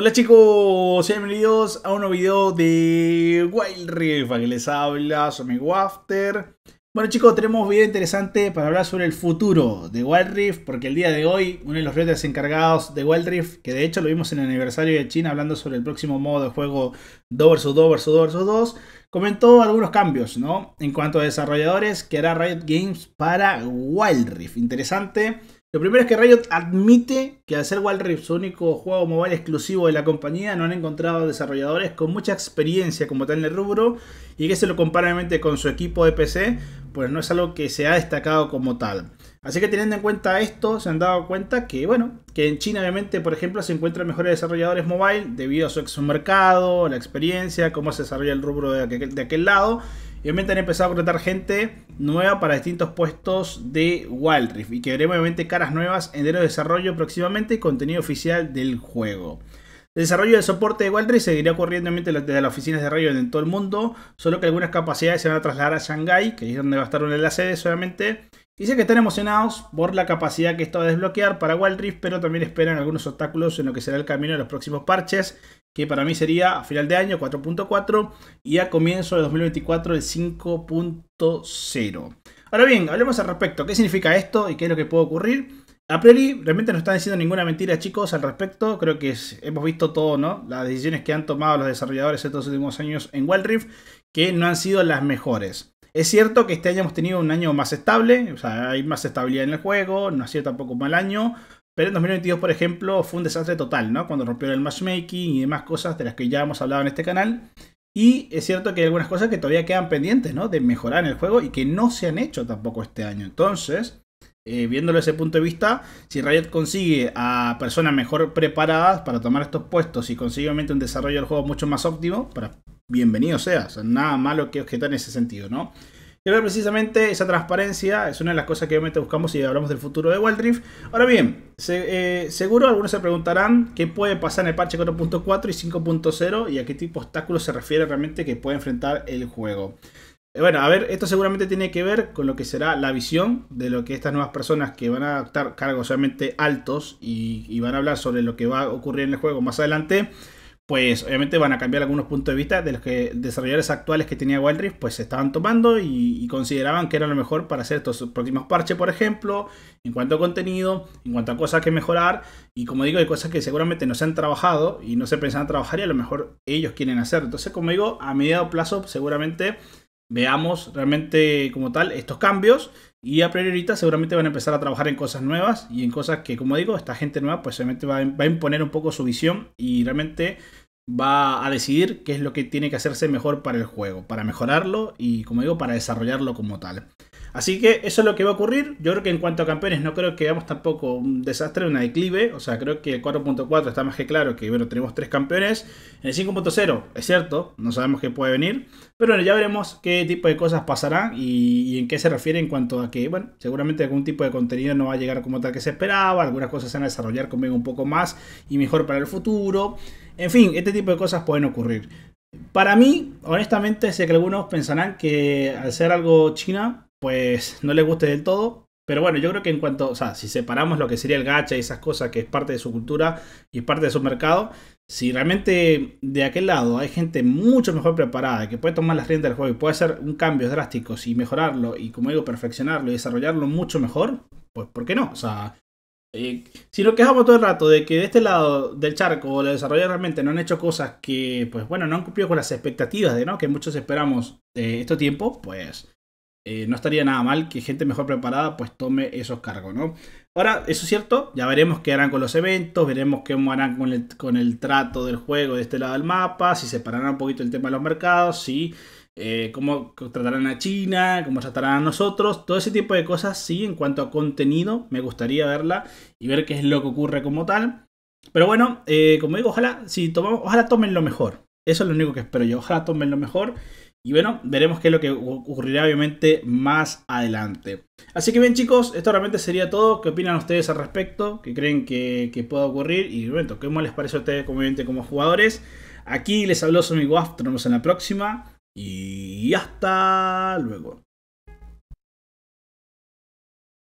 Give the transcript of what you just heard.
Hola chicos, sean bienvenidos a un nuevo video de Wild Rift, que les habla soy amigo Wafter. Bueno chicos, tenemos un video interesante para hablar sobre el futuro de Wild Rift, porque el día de hoy uno de los redes encargados de Wild Rift, que de hecho lo vimos en el aniversario de China hablando sobre el próximo modo de juego 2 vs 2 vs 2 vs 2, comentó algunos cambios, ¿no? En cuanto a desarrolladores que hará Riot Games para Wild Rift. Interesante. Lo primero es que Riot admite que al ser Wild su único juego mobile exclusivo de la compañía, no han encontrado desarrolladores con mucha experiencia como tal en el rubro y que se lo compara con su equipo de PC, pues no es algo que se ha destacado como tal. Así que teniendo en cuenta esto, se han dado cuenta que, bueno, que en China obviamente, por ejemplo, se encuentran mejores desarrolladores mobile debido a su exomercado, la experiencia, cómo se desarrolla el rubro de aquel, lado. Y obviamente han empezado a contratar gente nueva para distintos puestos de Wild Rift. Y que veremos obviamente caras nuevas, en el desarrollo próximamente y contenido oficial del juego. El desarrollo del soporte de Wild Rift seguirá ocurriendo desde las oficinas de Riot en todo el mundo, solo que algunas capacidades se van a trasladar a Shanghai, que es donde va a estar una de las sedes obviamente. Dice que están emocionados por la capacidad que esto va a desbloquear para Wild pero también esperan algunos obstáculos en lo que será el camino de los próximos parches, que para mí sería a final de año 4.4 y a comienzo de 2024 el 5.0. Ahora bien, hablemos al respecto. ¿Qué significa esto y qué es lo que puede ocurrir? A priori, realmente no están diciendo ninguna mentira, chicos, al respecto. Creo que hemos visto todo, ¿no? Las decisiones que han tomado los desarrolladores estos últimos años en Wild que no han sido las mejores. Es cierto que este año hemos tenido un año más estable, o sea, hay más estabilidad en el juego, no ha sido tampoco un mal año, pero en 2022, por ejemplo, fue un desastre total, ¿no? Cuando rompió el matchmaking y demás cosas de las que ya hemos hablado en este canal. Y es cierto que hay algunas cosas que todavía quedan pendientes, ¿no? De mejorar en el juego y que no se han hecho tampoco este año. Entonces, eh, viéndolo desde ese punto de vista, si Riot consigue a personas mejor preparadas para tomar estos puestos y consigue obviamente un desarrollo del juego mucho más óptimo para bienvenido seas. Nada malo que objetar en ese sentido, ¿no? Y ver precisamente esa transparencia es una de las cosas que obviamente buscamos si hablamos del futuro de Waldrift. Ahora bien, eh, seguro algunos se preguntarán qué puede pasar en el parche 4.4 y 5.0 y a qué tipo de obstáculos se refiere realmente que puede enfrentar el juego. Eh, bueno, a ver, esto seguramente tiene que ver con lo que será la visión de lo que estas nuevas personas que van a adoptar cargos realmente altos y van a hablar sobre lo que va a ocurrir en el juego más adelante pues obviamente van a cambiar algunos puntos de vista de los que desarrolladores actuales que tenía Wild Rift pues estaban tomando y, consideraban que era lo mejor para hacer estos próximos parches, por ejemplo, en cuanto a contenido, en cuanto a cosas que mejorar y como digo, hay cosas que seguramente no se han trabajado y no se pensaban trabajar y a lo mejor ellos quieren hacer. Entonces, como digo, a mediado plazo seguramente veamos realmente como tal estos cambios y a priori seguramente van a empezar a trabajar en cosas nuevas y en cosas que, como digo, esta gente nueva pues obviamente va a imponer un poco su visión y realmente va a decidir qué es lo que tiene que hacerse mejor para el juego, para mejorarlo y, como digo, para desarrollarlo como tal. Así que eso es lo que va a ocurrir. Yo creo que en cuanto a campeones, no creo que veamos tampoco un desastre, una declive. O sea, creo que el 4.4 está más que claro que, bueno, tenemos tres campeones. En el 5.0, es cierto, no sabemos qué puede venir. Pero bueno, ya veremos qué tipo de cosas pasarán y, y, en qué se refiere en cuanto a que, bueno, seguramente algún tipo de contenido no va a llegar como tal que se esperaba. Algunas cosas se van a desarrollar conmigo un poco más y mejor para el futuro. En fin, este tipo de cosas pueden ocurrir. Para mí, honestamente, sé que algunos pensarán que al ser algo China, pues no le guste del todo. Pero bueno, yo creo que en cuanto, o sea, si separamos lo que sería el gacha y esas cosas que es parte de su cultura y parte de su mercado, si realmente de aquel lado hay gente mucho mejor preparada que puede tomar las riendas del juego y puede hacer un cambio drástico y mejorarlo y, como digo, perfeccionarlo y desarrollarlo mucho mejor, pues ¿por qué no? O sea, eh, si lo quejamos todo el rato de que de este lado del charco lo desarrollo realmente no han hecho cosas que, pues bueno, no han cumplido con las expectativas de, ¿no? Que muchos esperamos de este tiempo, pues eh, no estaría nada mal que gente mejor preparada pues tome esos cargos, ¿no? Ahora, eso es cierto, ya veremos qué harán con los eventos, veremos qué harán con el, trato del juego de este lado del mapa, si separarán un poquito el tema de los mercados, si eh, cómo tratarán a China, cómo tratarán a nosotros, todo ese tipo de cosas, sí, en cuanto a contenido, me gustaría verla y ver qué es lo que ocurre como tal. Pero bueno, eh, como digo, ojalá, si tomamos, ojalá tomen lo mejor. Eso es lo único que espero yo. Ojalá tomen lo mejor. Y bueno, veremos qué es lo que ocurrirá obviamente más adelante. Así que bien chicos, esto realmente sería todo. ¿Qué opinan ustedes al respecto? ¿Qué creen que, pueda ocurrir? Y bueno, ¿qué más les parece a ustedes obviamente como jugadores? Aquí les habló Sonic Waft, nos vemos en la próxima. Y hasta luego.